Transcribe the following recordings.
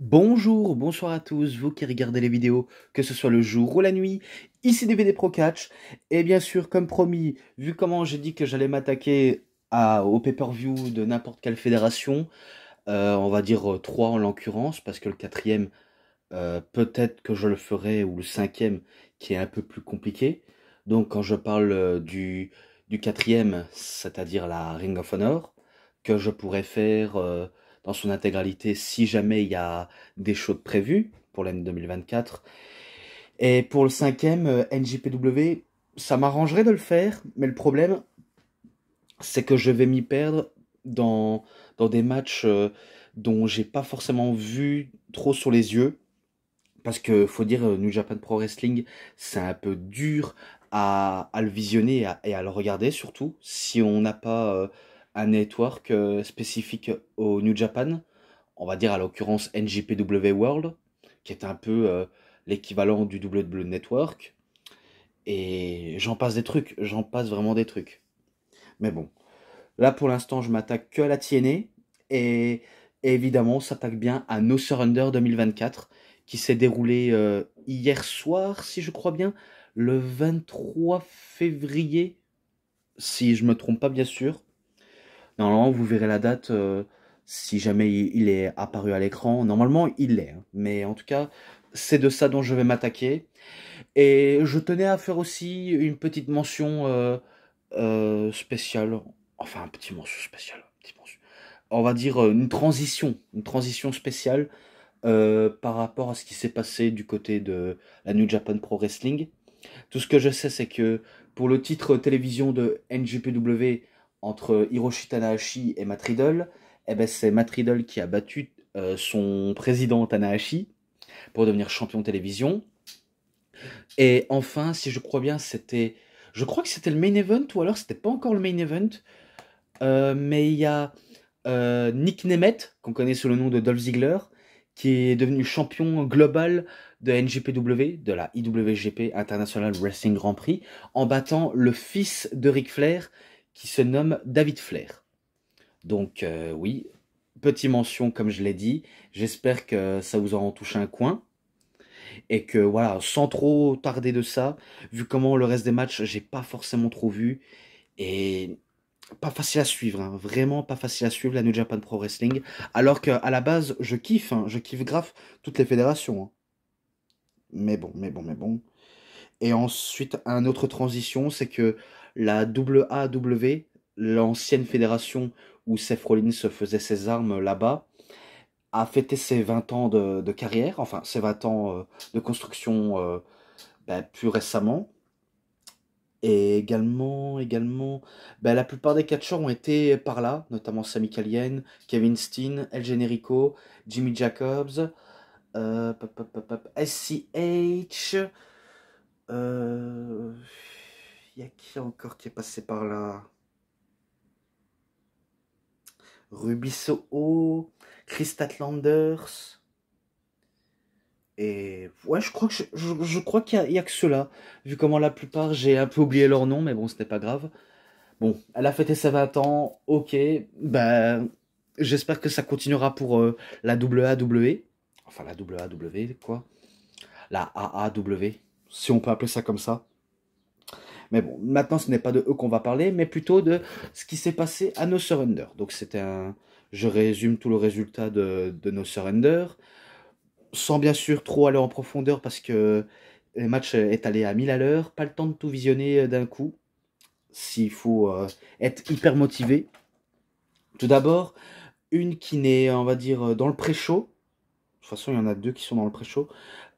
Bonjour, bonsoir à tous, vous qui regardez les vidéos, que ce soit le jour ou la nuit, ici DVD Pro Catch, et bien sûr, comme promis, vu comment j'ai dit que j'allais m'attaquer au pay-per-view de n'importe quelle fédération, euh, on va dire 3 euh, en l'occurrence, parce que le quatrième, euh, peut-être que je le ferai, ou le cinquième, qui est un peu plus compliqué. Donc quand je parle euh, du, du quatrième, c'est-à-dire la Ring of Honor, que je pourrais faire dans son intégralité si jamais il y a des shows prévus pour l'année 2024. Et pour le cinquième, euh, NJPW, ça m'arrangerait de le faire, mais le problème, c'est que je vais m'y perdre dans, dans des matchs euh, dont j'ai pas forcément vu trop sur les yeux. Parce que faut dire, euh, New Japan Pro Wrestling, c'est un peu dur à, à le visionner et à, le regarder surtout si on n'a pas un network euh, spécifique au New Japan, on va dire à l'occurrence NJPW World, qui est un peu euh, l'équivalent du WWE Network. Et j'en passe des trucs, j'en passe vraiment des trucs. Mais bon, là pour l'instant je m'attaque que à la TNA, et évidemment on s'attaque bien à No Surrender 2024, qui s'est déroulé euh, hier soir, si je crois bien, le 23 février, si je me trompe pas bien sûr. Normalement, vous verrez la date euh, si jamais il est apparu à l'écran. Normalement, il l'est. Hein. Mais en tout cas, c'est de ça dont je vais m'attaquer. Et je tenais à faire aussi une petite mention euh, euh, spéciale. Enfin, un petit mention spéciale. On va dire une transition. Une transition spéciale par rapport à ce qui s'est passé du côté de la New Japan Pro Wrestling. Tout ce que je sais, c'est que pour le titre télévision de NGPW entre Hiroshi Tanahashi et Matt Riddle, eh ben, c'est Matt Riddle qui a battu euh, son président Tanahashi pour devenir champion de télévision. Et enfin, si je crois bien, c'était. Je crois que c'était le main event, ou alors c'était pas encore le main event. Euh, mais il y a euh, Nick Nemeth, qu'on connaît sous le nom de Dolph Ziggler, qui est devenu champion global de NGPW, de la IWGP International Wrestling Grand Prix, en battant le fils de Ric Flair, qui se nomme David Flair. Donc euh, oui, petite mention comme je l'ai dit, j'espère que ça vous aura touché un coin. Et que voilà, sans trop tarder de ça, vu comment le reste des matchs, j'ai pas forcément trop vu. Et pas facile à suivre, hein. vraiment pas facile à suivre la New Japan Pro Wrestling. Alors qu'à la base, je kiffe, hein. je kiffe grave toutes les fédérations. Hein. Mais bon, mais bon, mais bon. Et ensuite, un autre transition, c'est que la WAW, l'ancienne fédération où Seth se faisait ses armes là-bas, a fêté ses 20 ans de, carrière, enfin ses 20 ans euh, de construction euh, ben, plus récemment. Et également, également ben, la plupart des catcheurs ont été par là, notamment Sami Callihan, Kevin Steen, El Generico, Jimmy Jacobs, SCH. Euh, il y a qui encore qui est passé par là Rubis Soho, oh, Chris Et ouais, je crois que je, crois qu'il y a, que ceux-là. Vu comment la plupart, j'ai un peu oublié leur nom, mais bon, ce n'est pas grave. Bon, elle a fêté ses 20 ans, ok. Ben, j'espère que ça continuera pour euh, la WAW. E. Enfin, la WAW, e, quoi. La AAW, e, si on peut appeler ça comme ça. Mais bon, maintenant ce n'est pas de eux qu'on va parler, mais plutôt de ce qui s'est passé à nos Surrender. Donc c'était un... Je résume tout le résultat de, de No Surrender, sans bien sûr trop aller en profondeur parce que le match est allé à 1000 à l'heure, pas le temps de tout visionner euh, d'un coup, s'il faut euh, être hyper motivé. Tout d'abord, une qui n'est, on va dire, euh, dans le pré-show. De toute façon, il y en a deux qui sont dans le pré-show.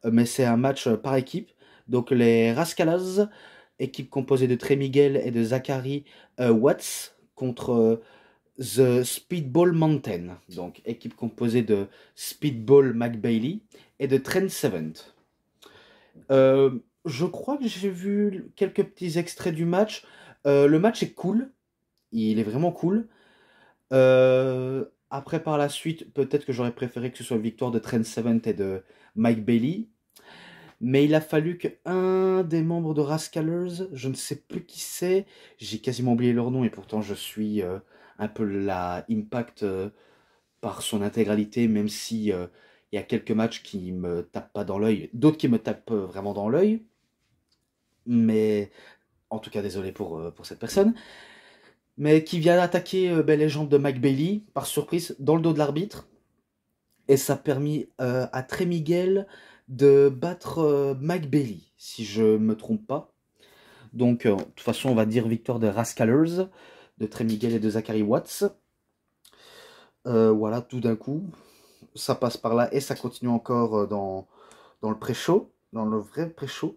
Mais c'est un match par équipe. Donc les Rascalas équipe composée de Trey Miguel et de Zachary euh, Watts contre euh, The Speedball Mountain, donc équipe composée de Speedball McBailey et de Trent Seventh. Euh, je crois que j'ai vu quelques petits extraits du match. le match est cool, il est vraiment cool. après, par la suite, peut-être que j'aurais préféré que ce soit une victoire de Trent Seventh et de Mike Bailey, mais il a fallu qu'un des membres de Rascalers, je ne sais plus qui c'est, j'ai quasiment oublié leur nom et pourtant je suis euh, un peu la Impact euh, par son intégralité, même si euh, il y a quelques matchs qui me tapent pas dans l'œil, d'autres qui me tapent vraiment dans l'œil, mais en tout cas désolé pour, pour cette personne. Mais qui vient attaquer belle les jambes de Mike Bailey par surprise dans le dos de l'arbitre. Et ça a permis à Trémiguel. Miguel de battre euh, Mike Bailey, si je ne me trompe pas. Donc, euh, de toute façon, on va dire victoire de Rascalers, de Tremiguel Miguel et de Zachary Watts. Euh, voilà, tout d'un coup, ça passe par là et ça continue encore dans, dans le pré-show, dans le vrai pré-show.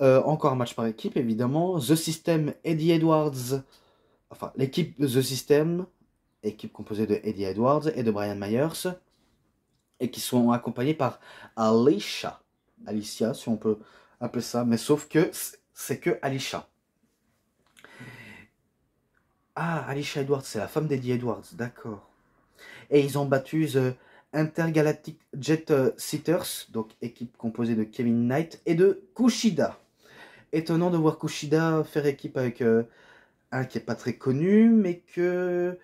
encore un match par équipe, évidemment. The System, Eddie Edwards, enfin l'équipe The System, équipe composée de Eddie Edwards et de Brian Myers, et qui sont accompagnés par Alicia. Alicia, si on peut appeler ça, mais sauf que c'est que Alicia. Ah, Alicia Edwards, c'est la femme d'Eddie Edwards, d'accord. Et ils ont battu The Intergalactic Jet euh, Sitters, donc équipe composée de Kevin Knight et de Kushida. Étonnant de voir Kushida faire équipe avec euh, un qui est pas très connu, mais que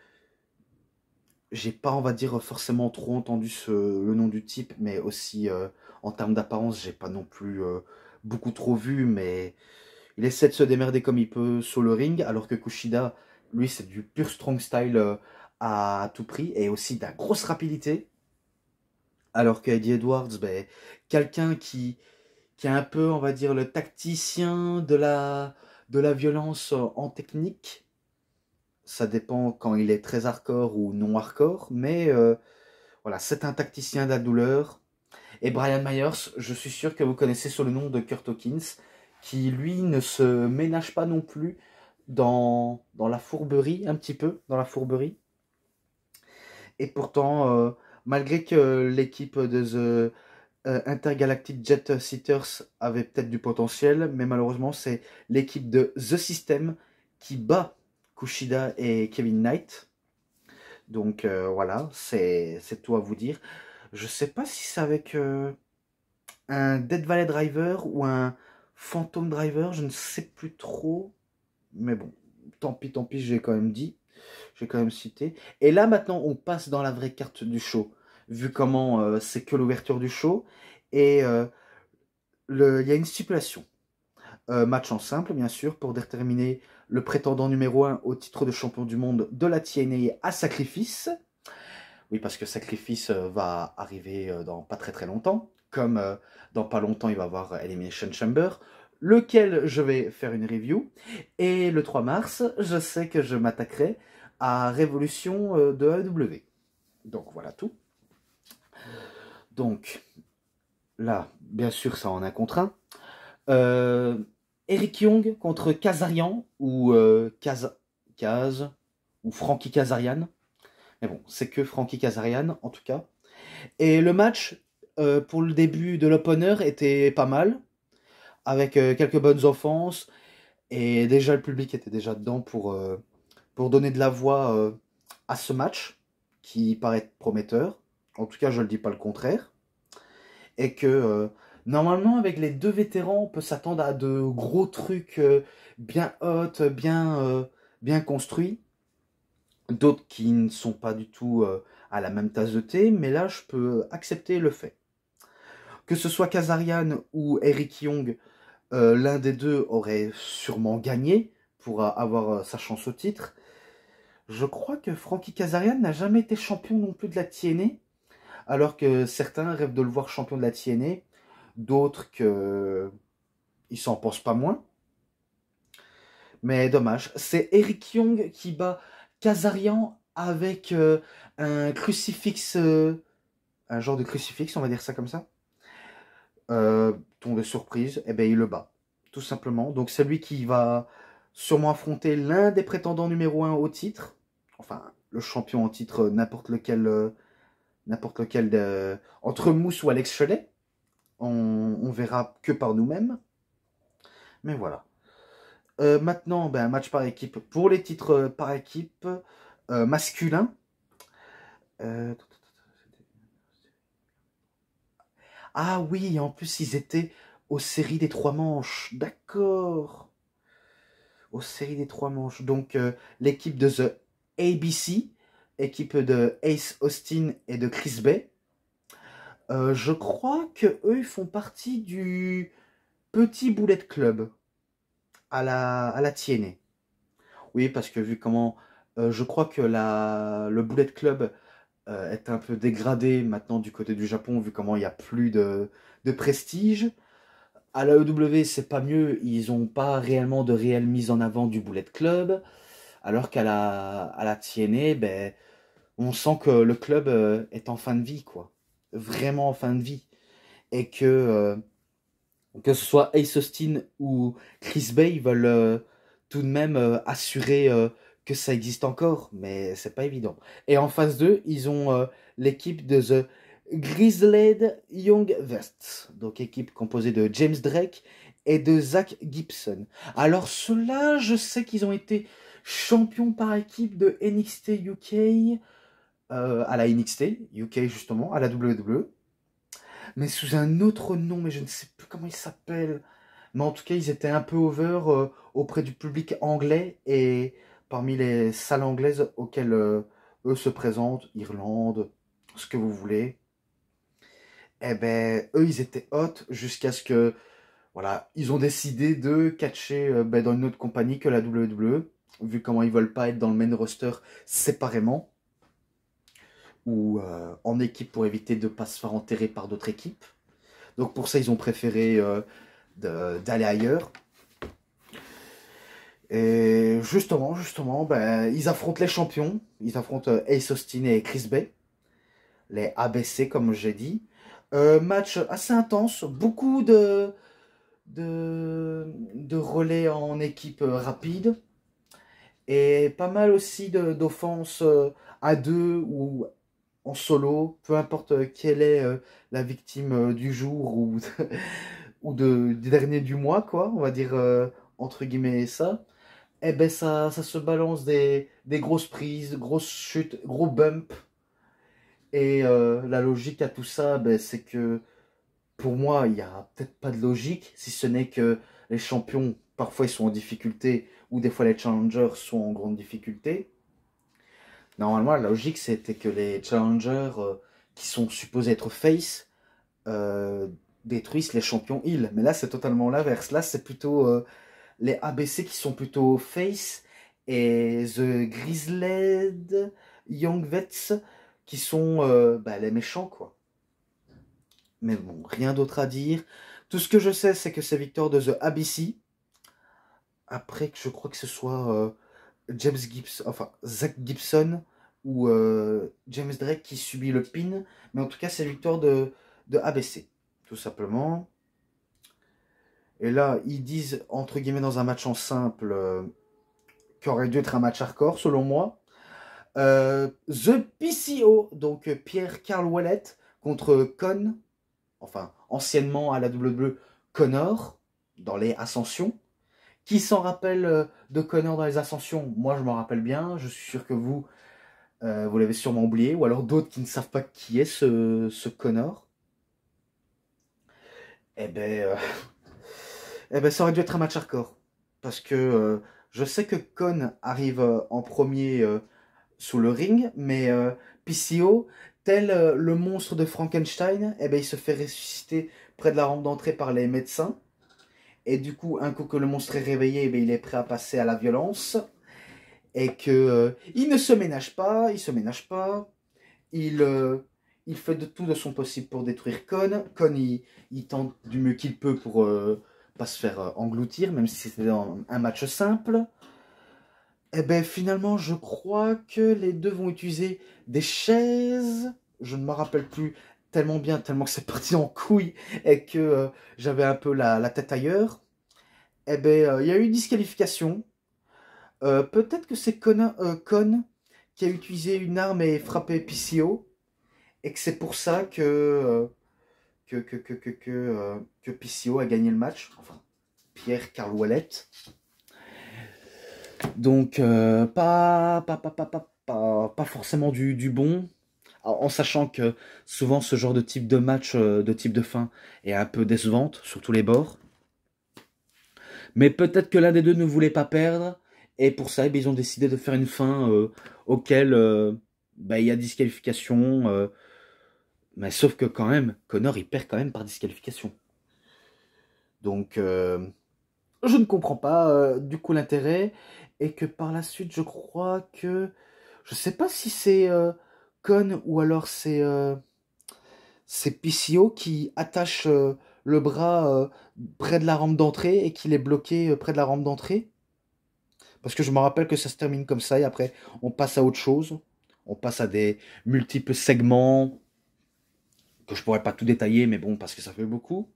j'ai pas, on va dire, forcément trop entendu le nom du type, mais aussi euh, en termes d'apparence, j'ai pas non plus euh, beaucoup trop vu, mais il essaie de se démerder comme il peut sur le ring, alors que Kushida, lui, c'est du pur strong style euh, à tout prix, et aussi d'une grosse rapidité. Alors que Eddie Edwards, ben, quelqu'un qui, est un peu, on va dire, le tacticien de la, de la violence en technique, ça dépend quand il est très hardcore ou non hardcore, mais euh, voilà, c'est un tacticien de la douleur. Et Brian Myers, je suis sûr que vous connaissez sous le nom de Kurt Hawkins, qui lui ne se ménage pas non plus dans, la fourberie, un petit peu, dans la fourberie. Et pourtant, euh, malgré que l'équipe de The euh, Intergalactic Jet Sitters avait peut-être du potentiel, mais malheureusement, c'est l'équipe de The System qui bat Kushida et Kevin Knight. Donc euh, voilà, c'est tout à vous dire. Je sais pas si c'est avec euh, un Dead Valley Driver ou un Phantom Driver, je ne sais plus trop. Mais bon, tant pis, tant pis, j'ai quand même dit. J'ai quand même cité. Et là maintenant, on passe dans la vraie carte du show. Vu comment euh, c'est que l'ouverture du show. Et il y a une stipulation. match en simple, bien sûr, pour déterminer le prétendant numéro 1 au titre de champion du monde de la TNA à Sacrifice. Oui, parce que Sacrifice euh, va arriver euh, dans pas très très longtemps, comme euh, dans pas longtemps il va avoir Elimination Chamber, lequel je vais faire une review. Et le 3 mars, je sais que je m'attaquerai à Révolution de AEW. Donc voilà tout. Donc là, bien sûr, ça en a contraint. Euh, Eric Young contre Kazarian ou euh, Kaz, ou Frankie Kazarian. Mais bon, c'est que Frankie Kazarian en tout cas. Et le match euh, pour le début de l'opener était pas mal, avec euh, quelques bonnes offenses et déjà le public était déjà dedans pour pour donner de la voix à ce match qui paraît prometteur. En tout cas, je ne dis pas le contraire et que Normalement, avec les deux vétérans, on peut s'attendre à de gros trucs euh, bien hot, euh, bien, euh, bien construits. D'autres qui ne sont pas du tout à la même tasse de thé, mais là, je peux accepter le fait. Que ce soit Kazarian ou Eric Young, l'un des deux aurait sûrement gagné pour avoir sa chance au titre. Je crois que Frankie Kazarian n'a jamais été champion non plus de la TNA, alors que certains rêvent de le voir champion de la TNA d'autres que s'en pensent pas moins. Mais dommage, c'est Eric Young qui bat Kazarian avec euh, un crucifix, euh, un genre de crucifix, on va dire ça comme ça. Euh, Ton de surprise, et eh ben il le bat, tout simplement. Donc c'est lui qui va sûrement affronter l'un des prétendants numéro 1 au titre, enfin le champion en titre, n'importe lequel, n'importe lequel de... entre Mousse ou Alex Chelet on, verra que par nous-mêmes. Mais voilà. Euh, maintenant, ben, match par équipe. Pour les titres euh, par équipe euh, masculin. Ah oui, en plus ils étaient aux séries des trois manches. D'accord. Aux séries des trois manches. Donc l'équipe de The ABC, équipe de Ace Austin et de Chris Bay, euh, je crois que eux ils font partie du petit Bullet Club à la, à Oui, parce que vu comment. Euh, je crois que la, le Bullet Club euh, est un peu dégradé maintenant du côté du Japon, vu comment il n'y a plus de, prestige. À la EW, c'est pas mieux, ils n'ont pas réellement de réelle mise en avant du Bullet Club. Alors qu'à la, à la ben, on sent que le club est en fin de vie, quoi vraiment en fin de vie. Et que, euh, que ce soit Ace Austin ou Chris Bay veulent euh, tout de même euh, assurer que ça existe encore, mais c'est pas évident. Et en phase 2, ils ont l'équipe de The Grizzled Young Vest, donc équipe composée de James Drake et de Zach Gibson. Alors cela je sais qu'ils ont été champions par équipe de NXT UK euh, à la NXT UK justement, à la WWE, mais sous un autre nom, mais je ne sais plus comment il s'appelle. Mais en tout cas, ils étaient un peu over euh, auprès du public anglais et parmi les salles anglaises auxquelles euh, eux se présentent, Irlande, ce que vous voulez. Eh ben, eux, ils étaient hot jusqu'à ce que, voilà, ils ont décidé de catcher ben, dans une autre compagnie que la WWE, vu comment ils veulent pas être dans le main roster séparément ou euh, en équipe pour éviter de ne pas se faire enterrer par d'autres équipes. Donc pour ça, ils ont préféré euh, d'aller ailleurs. Et justement, justement, ben, ils affrontent les champions. Ils affrontent euh, Ace Austin et Chris Bay. Les ABC, comme j'ai dit. match assez intense. Beaucoup de, de, de relais en équipe rapide. Et pas mal aussi d'offenses à deux ou en solo, peu importe euh, quelle est euh, la victime euh, du jour ou, ou du dernier du mois, quoi, on va dire entre guillemets ça, eh ben ça, ça se balance des, grosses prises, grosses chutes, gros bumps. Et la logique à tout ça, ben, c'est que pour moi, il n'y a peut-être pas de logique, si ce n'est que les champions, parfois, ils sont en difficulté, ou des fois, les challengers sont en grande difficulté. Normalement, la logique, c'était que les challengers euh, qui sont supposés être face euh, détruisent les champions heal. Mais là, c'est totalement l'inverse. Là, c'est plutôt euh, les ABC qui sont plutôt face et The Grizzled, Young Vets qui sont bah, les méchants, quoi. Mais bon, rien d'autre à dire. Tout ce que je sais, c'est que c'est victoire de The ABC. Après que je crois que ce soit James Gibson, enfin Zach Gibson ou euh, James Drake qui subit le pin. Mais en tout cas, c'est victoire de, de ABC, tout simplement. Et là, ils disent, entre guillemets, dans un match en simple, euh, qui aurait dû être un match hardcore, selon moi. Euh, The PCO, donc Pierre Carl Wallet contre Con, enfin anciennement à la bleue Connor, dans les Ascensions. Qui s'en rappelle euh, de Connor dans les Ascensions Moi, je m'en rappelle bien. Je suis sûr que vous, euh, vous l'avez sûrement oublié. Ou alors d'autres qui ne savent pas qui est ce, Connor. Eh ben, euh, eh ben, ça aurait dû être un match hardcore. Parce que je sais que Conn arrive en premier sous le ring, mais PCO, tel le monstre de Frankenstein, eh ben, il se fait ressusciter près de la rampe d'entrée par les médecins. Et du coup, un coup que le monstre est réveillé, eh il est prêt à passer à la violence. Et que euh, il ne se ménage pas, il se ménage pas. Il, euh, il fait de tout de son possible pour détruire Con. Con, il, tente du mieux qu'il peut pour euh, pas se faire engloutir, même si c'était un, match simple. Et eh ben finalement, je crois que les deux vont utiliser des chaises. Je ne me rappelle plus tellement bien, tellement que c'est parti en couille et que euh, j'avais un peu la, la, tête ailleurs. Eh ben, euh, il y a eu une disqualification. Euh, peut-être que c'est Con, Con, qui a utilisé une arme et frappé PCO et que c'est pour ça que que, que, que, que, que, PCO a gagné le match. Enfin, Pierre Carl Wallet Donc, pas, pas, pas, pas, pas, pas, forcément du, du bon en sachant que souvent ce genre de type de match, euh, de type de fin, est un peu décevante sur tous les bords. Mais peut-être que l'un des deux ne voulait pas perdre, et pour ça, eh ben, ils ont décidé de faire une fin euh, auquel euh, bah, il y a disqualification. mais sauf que quand même, Connor, il perd quand même par disqualification. Donc, je ne comprends pas du coup l'intérêt. Et que par la suite, je crois que... Je sais pas si c'est ou alors c'est euh, c'est PCO qui attache euh, le bras euh, près de la rampe d'entrée et qu'il est bloqué près de la rampe d'entrée. Parce que je me rappelle que ça se termine comme ça et après on passe à autre chose. On passe à des multiples segments que je pourrais pas tout détailler, mais bon, parce que ça fait beaucoup.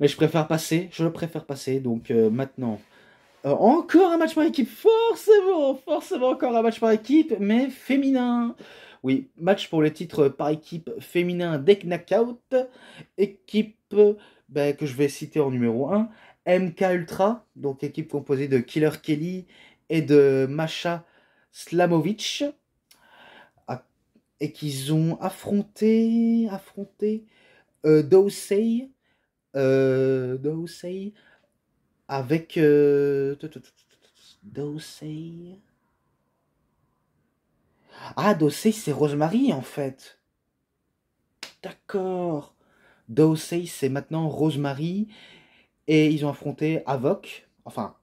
Mais je préfère passer, je préfère passer. Donc maintenant, euh, encore un match par équipe, forcément, forcément encore un match par équipe, mais féminin. Oui, match pour le titre par équipe féminin des Knockout. Équipe ben, que je vais citer en numéro 1, MK Ultra, donc équipe composée de Killer Kelly et de Masha Slamovic. Ah, et qu'ils ont affronté, affronté euh, Dosei, euh, avec euh, Dosey. Ah, Dosey, c'est Rosemary en fait. D'accord. Dosey, c'est maintenant Rosemary. Et ils ont affronté Avoc. Enfin,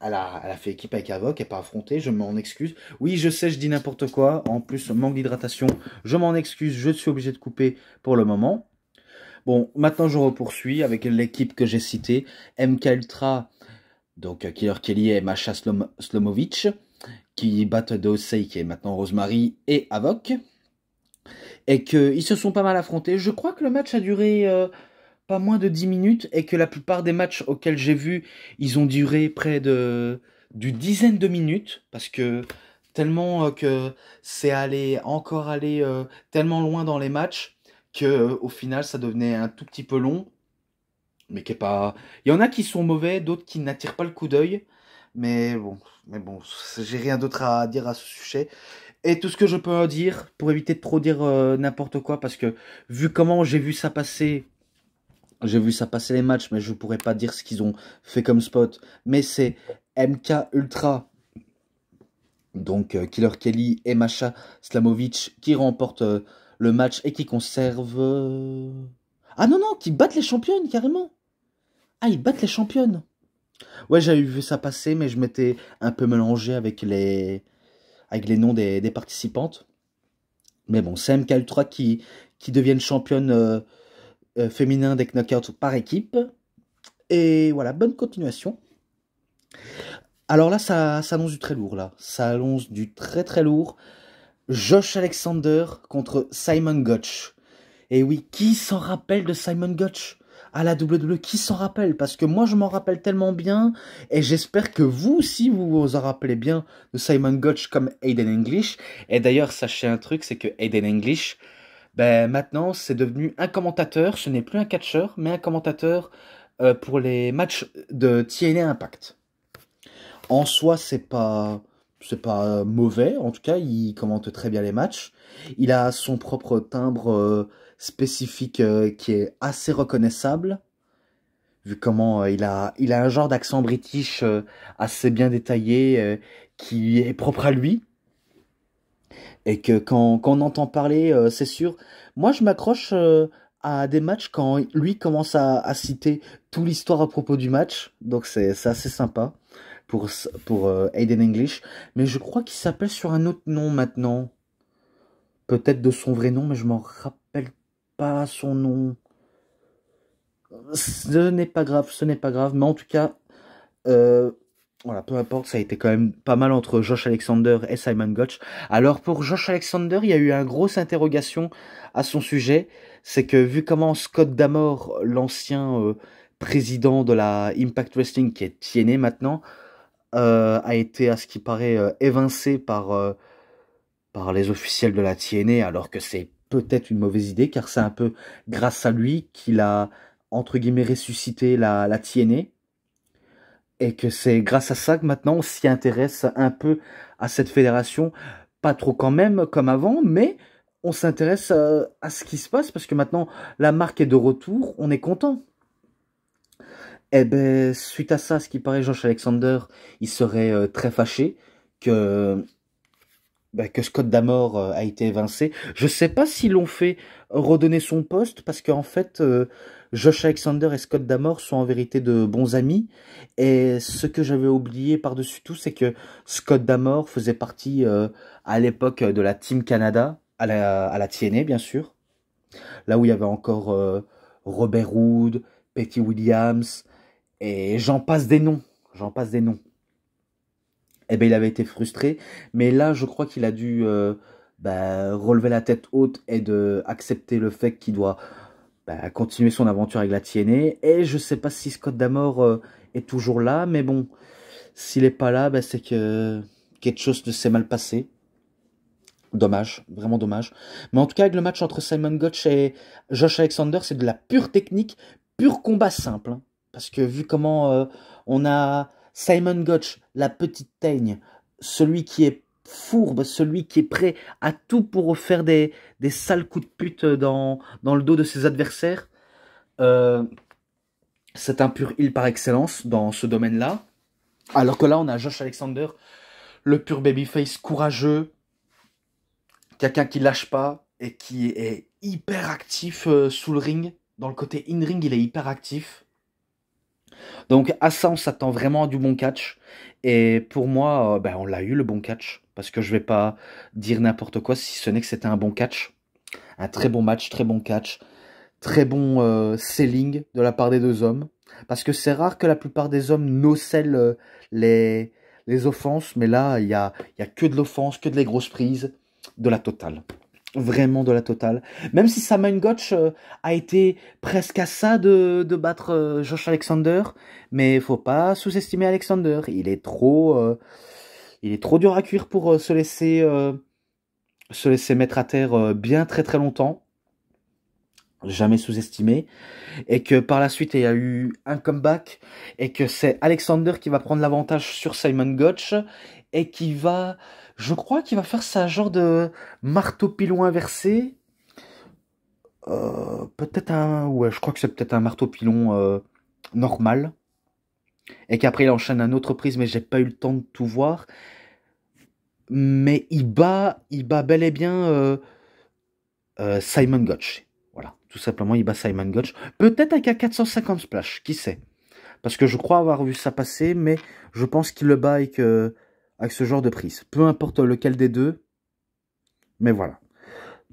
elle a, elle a fait équipe avec Avoc, elle pas affronté, je m'en excuse. Oui, je sais, je dis n'importe quoi. En plus, manque d'hydratation, je m'en excuse, je suis obligé de couper pour le moment. Bon, maintenant je repoursuis avec l'équipe que j'ai citée, MK Ultra, donc euh, Killer Kelly et Masha Slomovic, qui battent Dosei, qui est maintenant Rosemary et Avoc, et qu'ils se sont pas mal affrontés. Je crois que le match a duré euh, pas moins de 10 minutes, et que la plupart des matchs auxquels j'ai vu, ils ont duré près de d'une dizaine de minutes, parce que tellement euh, que c'est allé encore aller tellement loin dans les matchs que au final ça devenait un tout petit peu long, mais qui est pas. Il y en a qui sont mauvais, d'autres qui n'attirent pas le coup d'œil, mais bon, mais bon, j'ai rien d'autre à dire à ce sujet. Et tout ce que je peux dire pour éviter de trop dire euh, n'importe quoi, parce que vu comment j'ai vu ça passer, j'ai vu ça passer les matchs, mais je ne pourrais pas dire ce qu'ils ont fait comme spot. Mais c'est MK Ultra donc euh, Killer Kelly et Masha Slamovic qui remportent euh, le match et qui conserve. Euh, ah non, non, qui battent les championnes carrément. Ah, ils battent les championnes. Ouais, j'avais vu ça passer, mais je m'étais un peu mélangé avec les, avec les noms des, participantes. Mais bon, c'est Kaltra qui, qui deviennent championne euh, euh, féminin des knockouts par équipe. Et voilà, bonne continuation. Alors là, ça, ça annonce du très lourd, là. Ça annonce du très très lourd. Josh Alexander contre Simon Gotch. Et oui, qui s'en rappelle de Simon Gotch à la WWE Qui s'en rappelle Parce que moi, je m'en rappelle tellement bien, et j'espère que vous aussi, vous vous en rappelez bien de Simon Gotch comme Aiden English. Et d'ailleurs, sachez un truc, c'est que Aiden English, ben, maintenant, c'est devenu un commentateur. Ce n'est plus un catcheur, mais un commentateur euh, pour les matchs de TNA Impact. En soi, c'est pas c'est pas euh, mauvais, en tout cas, il commente très bien les matchs. Il a son propre timbre euh, spécifique euh, qui est assez reconnaissable, vu comment il, a, il a un genre d'accent british assez bien détaillé qui est propre à lui. Et que quand, on entend parler, c'est sûr. Moi, je m'accroche à des matchs quand lui commence à, citer toute l'histoire à propos du match, donc c'est assez sympa pour, pour euh, Aiden English. Mais je crois qu'il s'appelle sur un autre nom maintenant. Peut-être de son vrai nom, mais je m'en rappelle pas son nom. Ce n'est pas grave, ce n'est pas grave. Mais en tout cas, euh, voilà, peu importe, ça a été quand même pas mal entre Josh Alexander et Simon Gotch. Alors pour Josh Alexander, il y a eu une grosse interrogation à son sujet. C'est que vu comment Scott Damore, l'ancien euh, président de la Impact Wrestling, qui est tienné maintenant, euh, a été, à ce qui paraît, euh, évincé par, euh, par les officiels de la TNA, alors que c'est peut-être une mauvaise idée, car c'est un peu grâce à lui qu'il a, entre guillemets, ressuscité la, la Et que c'est grâce à ça que maintenant on s'y intéresse un peu à cette fédération. Pas trop quand même comme avant, mais on s'intéresse à ce qui se passe parce que maintenant la marque est de retour, on est content. Eh ben, suite à ça, ce qui paraît, Josh Alexander, il serait euh, très fâché que ben, que Scott Damore ait euh, a été évincé. Je sais pas s'ils l'ont fait redonner son poste parce qu'en fait, euh, Josh Alexander et Scott Damore sont en vérité de bons amis. Et ce que j'avais oublié par-dessus tout, c'est que Scott Damore faisait partie à l'époque de la Team Canada, à la, à la bien sûr, là où il y avait encore Robert Wood, Petty Williams, et j'en passe des noms, j'en passe des noms. Eh bien, il avait été frustré, mais là, je crois qu'il a dû euh, ben, relever la tête haute et de accepter le fait qu'il doit ben, continuer son aventure avec la TNA. Et je ne sais pas si Scott Damore euh, est toujours là, mais bon, s'il n'est pas là, ben, c'est que quelque chose ne s'est mal passé. Dommage, vraiment dommage. Mais en tout cas, avec le match entre Simon Gotch et Josh Alexander, c'est de la pure technique, pur combat simple. Hein. Parce que vu comment euh, on a Simon Gotch, la petite teigne, celui qui est fourbe, celui qui est prêt à tout pour faire des, des sales coups de pute dans, dans le dos de ses adversaires. Euh, c'est un pur il par excellence dans ce domaine-là. Alors que là, on a Josh Alexander, le pur babyface courageux, quelqu'un qui lâche pas et qui est hyper actif euh, sous le ring. Dans le côté in-ring, il est hyper actif. Donc à ça, on s'attend vraiment à du bon catch. Et pour moi, euh, ben, on l'a eu le bon catch. Parce que je vais pas dire n'importe quoi si ce n'est que c'était un bon catch. Un très bon match, très bon catch. Très bon euh, selling de la part des deux hommes. Parce que c'est rare que la plupart des hommes nocellent euh, les, les offenses. Mais là, il n'y y a que de l'offense, que de les grosses prises. De la totale vraiment de la totale. Même si Simon Gotch euh, a été presque à ça de, de battre euh, Josh Alexander, mais faut pas sous-estimer Alexander. Il est trop, euh, il est trop dur à cuire pour se laisser, se laisser mettre à terre bien très très longtemps. Jamais sous-estimé. Et que par la suite, il y a eu un comeback. Et que c'est Alexander qui va prendre l'avantage sur Simon Gotch et qui va, je crois qu'il va faire ça genre de marteau pilon inversé. Euh, peut-être un, ouais, je crois que c'est peut-être un marteau pilon euh, normal. Et qu'après il enchaîne un autre prise, mais j'ai pas eu le temps de tout voir. Mais il bat, il bat bel et bien euh, Simon Gotch. Voilà, tout simplement il bat Simon Gotch. Peut-être avec un 450 splash, qui sait parce que je crois avoir vu ça passer, mais je pense qu'il le bat et que avec ce genre de prise. Peu importe lequel des deux, mais voilà.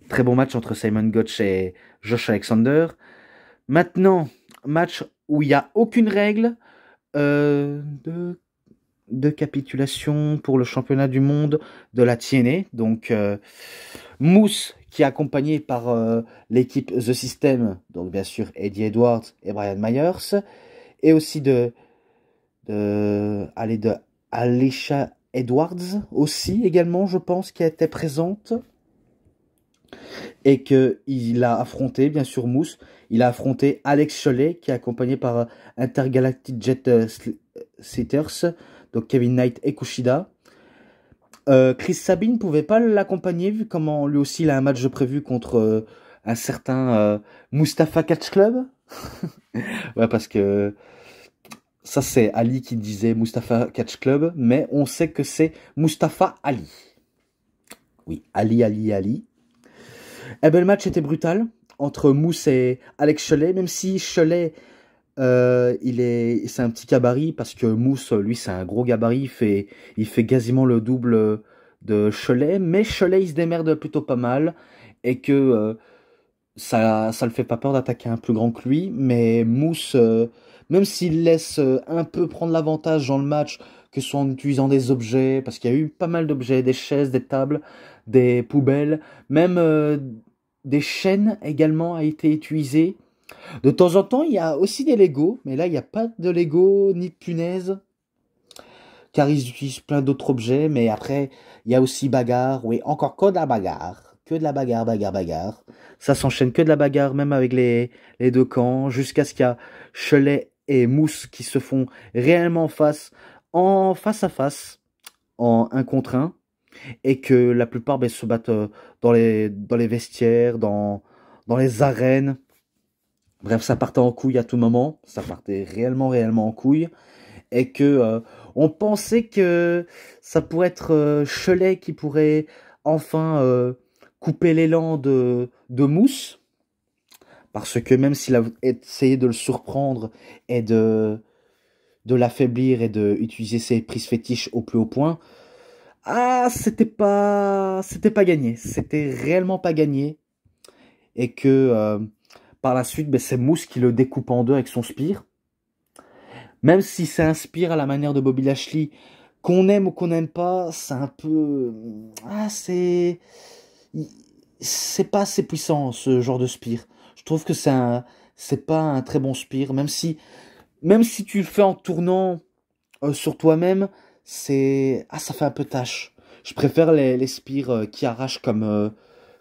Très bon match entre Simon Gotch et Josh Alexander. Maintenant, match où il n'y a aucune règle euh, de, capitulation pour le championnat du monde de la TNA. Donc, euh, Mousse, qui est accompagné par euh, l'équipe The System, donc bien sûr Eddie Edwards et Brian Myers, et aussi de, de, de Alicia Edwards aussi, également, je pense, qui était présente. Et qu'il a affronté, bien sûr, Mousse. Il a affronté Alex Cholet, qui est accompagné par euh, Intergalactic Jet euh, Sitters, euh, donc Kevin Knight et Kushida. Chris Sabine pouvait pas l'accompagner, vu comment lui aussi il a un match prévu contre un certain Mustafa Catch Club. ouais, parce que ça, c'est Ali qui disait Mustafa Catch Club, mais on sait que c'est Mustafa Ali. Oui, Ali, Ali, Ali. Eh ben, le match était brutal entre Mousse et Alex Cholet, même si Cholet, euh, il est, c'est un petit gabarit, parce que Mousse, lui, c'est un gros gabarit, il fait, il fait quasiment le double de Cholet, mais Cholet, il se démerde plutôt pas mal, et que euh, ça, ça le fait pas peur d'attaquer un plus grand que lui, mais Mousse, euh, même s'il laisse euh, un peu prendre l'avantage dans le match, que ce soit en utilisant des objets, parce qu'il y a eu pas mal d'objets, des chaises, des tables, des poubelles, même euh, des chaînes également a été utilisé. De temps en temps, il y a aussi des Lego, mais là, il n'y a pas de Lego ni de punaise, car ils utilisent plein d'autres objets, mais après, il y a aussi bagarre, oui, encore code à bagarre que de la bagarre, bagarre, bagarre. Ça s'enchaîne que de la bagarre, même avec les, les deux camps, jusqu'à ce qu'il y a Chelet et Mousse qui se font réellement face, en face à face, en un contre un, et que la plupart ben, se battent euh, dans les, dans les vestiaires, dans, dans les arènes. Bref, ça partait en couille à tout moment, ça partait réellement, réellement en couille, et que euh, on pensait que ça pourrait être Chelet euh, qui pourrait enfin couper l'élan de, de Mousse. Parce que même s'il a essayé de le surprendre et de, de l'affaiblir et d'utiliser ses prises fétiches au plus haut point, ah, c'était pas, c'était pas gagné. C'était réellement pas gagné. Et que euh, par la suite, ben, c'est Mousse qui le découpe en deux avec son spire. Même si ça inspire à la manière de Bobby Lashley, qu'on aime ou qu'on n'aime pas, c'est un peu, ah, c'est, c'est pas assez puissant ce genre de spire. Je trouve que c'est un, c'est pas un très bon spire, même si, même si tu le fais en tournant euh, sur toi-même, c'est, ah, ça fait un peu tâche. Je préfère les, spires euh, qui arrachent comme, euh,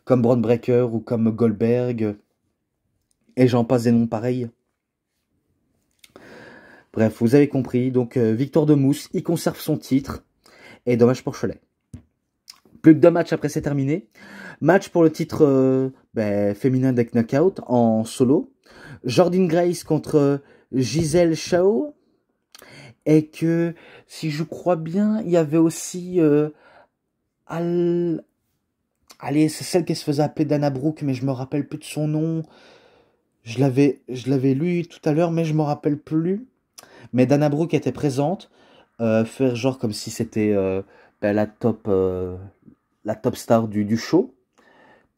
comme breaker ou comme Goldberg. Et j'en passe des noms pareils. Bref, vous avez compris. Donc, Victor de Mousse, il conserve son titre. Et dommage pour Cholet. Plus que deux matchs après, c'est terminé. Match pour le titre euh, ben, féminin deck knockout en solo. Jordan Grace contre euh, Giselle Chao. Et que, si je crois bien, il y avait aussi euh, Allez, c'est celle qui se faisait appeler Dana Brooke, mais je me rappelle plus de son nom. Je l'avais, je l'avais lu tout à l'heure, mais je me rappelle plus. Mais Dana Brooke était présente. faire genre comme si c'était ben, la top, la top star du, du show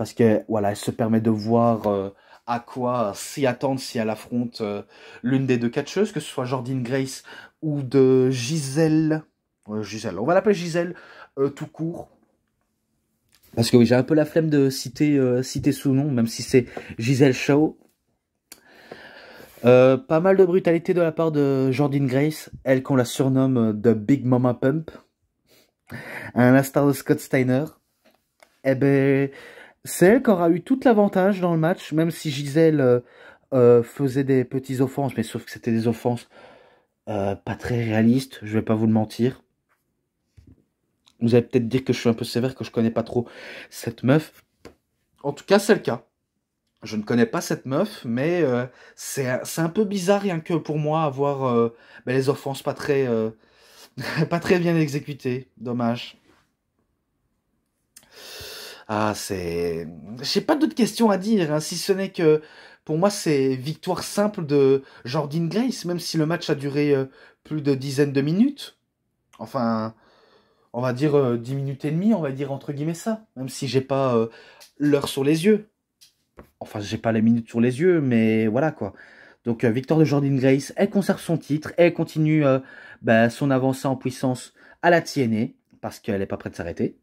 parce que voilà, elle se permet de voir euh, à quoi s'y attendre si elle affronte euh, l'une des deux catcheuses, que ce soit Jordine Grace ou de Giselle. Euh, on va l'appeler Giselle, tout court. Parce que oui, j'ai un peu la flemme de citer, citer sous nom, même si c'est Giselle Shaw. pas mal de brutalité de la part de Jordine Grace, elle qu'on la surnomme The Big Mama Pump, Un l'instar de Scott Steiner. Eh ben, c'est elle qui aura eu tout l'avantage dans le match, même si Gisèle euh, euh, faisait des petites offenses, mais sauf que c'était des offenses euh, pas très réalistes, je vais pas vous le mentir. Vous allez peut-être dire que je suis un peu sévère, que je connais pas trop cette meuf. En tout cas, c'est le cas. Je ne connais pas cette meuf, mais c'est un peu bizarre rien que pour moi avoir ben, les offenses pas très, pas très bien exécutées. Dommage. Ah, c'est. J'ai pas d'autres questions à dire, hein, si ce n'est que pour moi, c'est victoire simple de Jordan Grace, même si le match a duré euh, plus de dizaines de minutes. Enfin, on va dire euh, dix minutes et demie, on va dire entre guillemets ça, même si j'ai pas euh, l'heure sur les yeux. Enfin, j'ai pas les minutes sur les yeux, mais voilà quoi. Donc, victoire de Jordan Grace, elle conserve son titre, elle continue bah, son avancée en puissance à la TNA, parce qu'elle n'est pas prête de s'arrêter.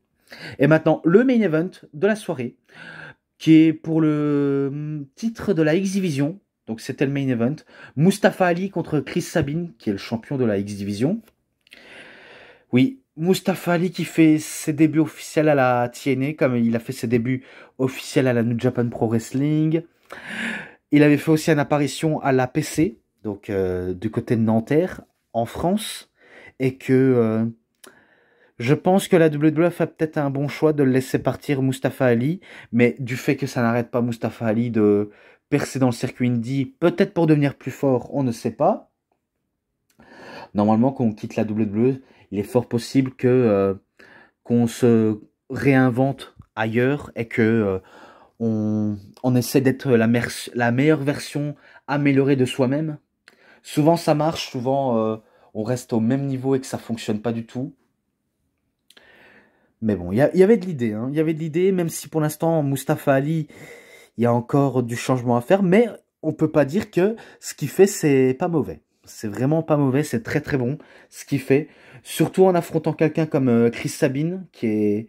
Et maintenant, le main event de la soirée, qui est pour le mm, titre de la X-Division. Donc c'était le main event. Mustafa Ali contre Chris Sabine, qui est le champion de la X-Division. Oui, Mustafa Ali qui fait ses débuts officiels à la TNA, comme il a fait ses débuts officiels à la New Japan Pro Wrestling. Il avait fait aussi une apparition à la PC, donc euh, du côté de Nanterre, en France, et que euh, je pense que la WWF a peut-être un bon choix de laisser partir Mustafa Ali, mais du fait que ça n'arrête pas Mustafa Ali de percer dans le circuit indie, peut-être pour devenir plus fort, on ne sait pas. Normalement, quand on quitte la WWE, il est fort possible que euh, qu'on se réinvente ailleurs et que euh, on, essaie d'être la, la, meilleure version améliorée de soi-même. Souvent ça marche, souvent euh, on reste au même niveau et que ça fonctionne pas du tout. Mais bon, il y, avait de l'idée. Hein. Il y avait de l'idée, même si pour l'instant, Mustafa Ali, il y a encore du changement à faire. Mais on peut pas dire que ce qu'il fait, c'est pas mauvais. C'est vraiment pas mauvais, c'est très très bon ce qu'il fait. Surtout en affrontant quelqu'un comme euh, Chris Sabine, qui, est,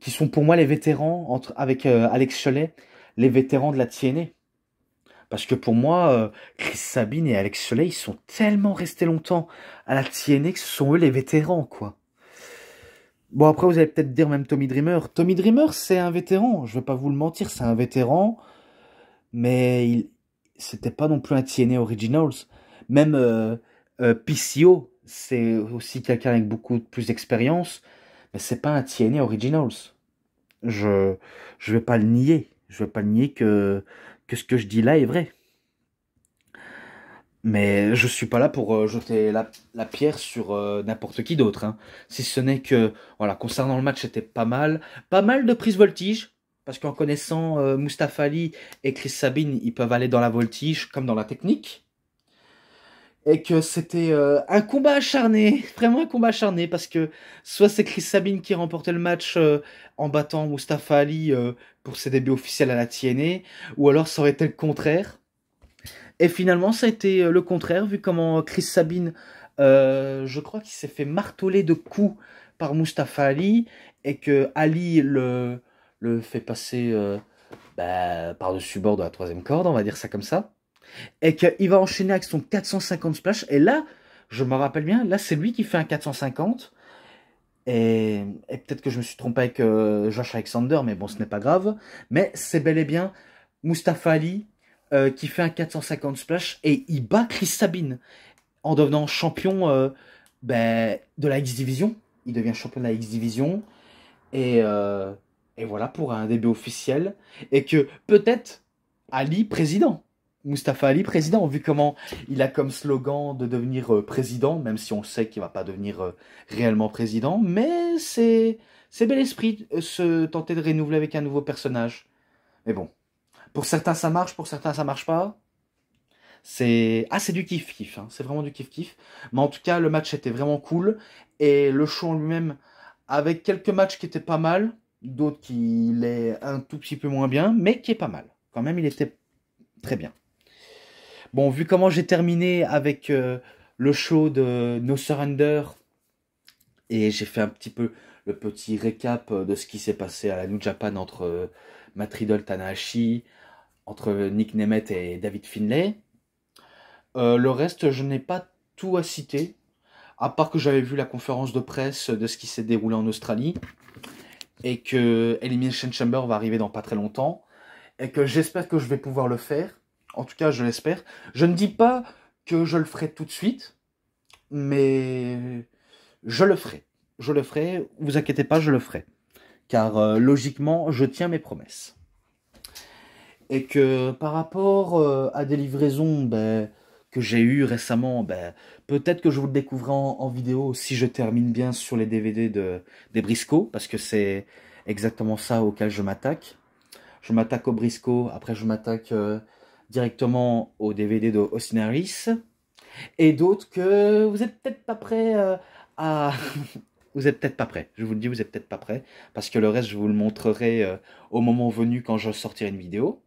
qui sont pour moi les vétérans, entre, avec euh, Alex Cholet, les vétérans de la TNA. Parce que pour moi, euh, Chris Sabine et Alex Cholet, ils sont tellement restés longtemps à la TNA que ce sont eux les vétérans, quoi. Bon, après, vous allez peut-être dire même Tommy Dreamer. Tommy Dreamer, c'est un vétéran. Je ne vais pas vous le mentir, c'est un vétéran. Mais il c'était pas non plus un TNA Originals. Même euh, euh c'est aussi quelqu'un avec beaucoup plus d'expérience. Mais c'est pas un TNA Originals. Je ne vais pas le nier. Je vais pas le nier que, que ce que je dis là est vrai. Mais je suis pas là pour euh, jeter la, pierre sur euh, n'importe qui d'autre. Hein. Si ce n'est que, voilà, concernant le match, c'était pas mal. Pas mal de prise voltige. Parce qu'en connaissant euh, Ali et Chris Sabine, ils peuvent aller dans la voltige comme dans la technique. Et que c'était euh, un combat acharné, vraiment un combat acharné, parce que soit c'est Chris Sabine qui remportait le match en battant Mustafa Ali pour ses débuts officiels à la TNA, ou alors ça aurait été le contraire et finalement, ça a été euh, le contraire, vu comment Chris Sabine, euh, je crois qu'il s'est fait marteler de coups par Mustapha Ali, et que Ali le, le fait passer euh, bah, par-dessus bord de la troisième corde, on va dire ça comme ça, et qu'il va enchaîner avec son 450 splash, et là, je me rappelle bien, là c'est lui qui fait un 450, et, peut-être que je me suis trompé avec Josh Alexander, mais bon, ce n'est pas grave, mais c'est bel et bien Mustapha Ali euh, qui fait un 450 splash et il bat Chris Sabine en devenant champion euh, ben, de la X-Division. Il devient champion de la X-Division. Euh, et, voilà pour un début officiel. Et que peut-être Ali président. Mustafa Ali président, vu comment il a comme slogan de devenir président, même si on sait qu'il va pas devenir réellement président. Mais c'est, c'est bel esprit se tenter de renouveler avec un nouveau personnage. Mais bon, pour certains, ça marche, pour certains, ça marche pas. C'est ah, c'est du kiff kiff. Hein. C'est vraiment du kiff kiff. Mais en tout cas, le match était vraiment cool et le show en lui-même, avec quelques matchs qui étaient pas mal, d'autres qui l'est un tout petit peu moins bien, mais qui est pas mal. Quand même, il était très bien. Bon, vu comment j'ai terminé avec euh, le show de No Surrender et j'ai fait un petit peu le petit récap de ce qui s'est passé à la New Japan entre euh, Matridol Tanahashi, entre Nick Nemeth et David Finlay. Euh, le reste, je n'ai pas tout à citer, à part que j'avais vu la conférence de presse de ce qui s'est déroulé en Australie, et que Elimination Chamber va arriver dans pas très longtemps, et que j'espère que je vais pouvoir le faire. En tout cas, je l'espère. Je ne dis pas que je le ferai tout de suite, mais je le ferai. Je le ferai, vous inquiétez pas, je le ferai. Car euh, logiquement, je tiens mes promesses et que par rapport euh, à des livraisons ben, que j'ai eues récemment, ben, peut-être que je vous le découvrirai en, vidéo si je termine bien sur les DVD de, des Briscoe, parce que c'est exactement ça auquel je m'attaque. Je m'attaque aux Briscoe, après je m'attaque euh, directement aux DVD de Osinaris, et d'autres que vous n'êtes peut-être pas prêts euh, à... vous êtes peut-être pas prêt. Je vous le dis, vous n'êtes peut-être pas prêt. Parce que le reste, je vous le montrerai au moment venu quand je sortirai une vidéo.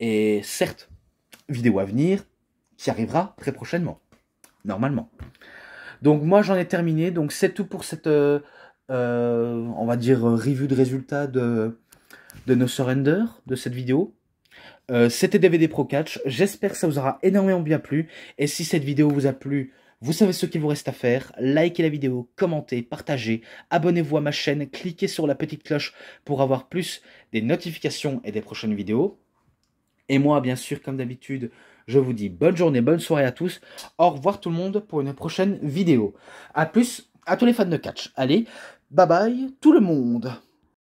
Et certes, vidéo à venir qui arrivera très prochainement, normalement. Donc moi j'en ai terminé, donc c'est tout pour cette, euh, euh, on va dire, euh, revue de résultats de, de nos surrender, de cette vidéo. C'était DVD Pro Catch, j'espère que ça vous aura énormément bien plu, et si cette vidéo vous a plu, vous savez ce qu'il vous reste à faire, likez la vidéo, commentez, partagez, abonnez-vous à ma chaîne, cliquez sur la petite cloche pour avoir plus des notifications et des prochaines vidéos. Et moi, bien sûr, comme d'habitude, je vous dis bonne journée, bonne soirée à tous. Au revoir tout le monde pour une prochaine vidéo. A plus à tous les fans de catch. Allez, bye bye tout le monde.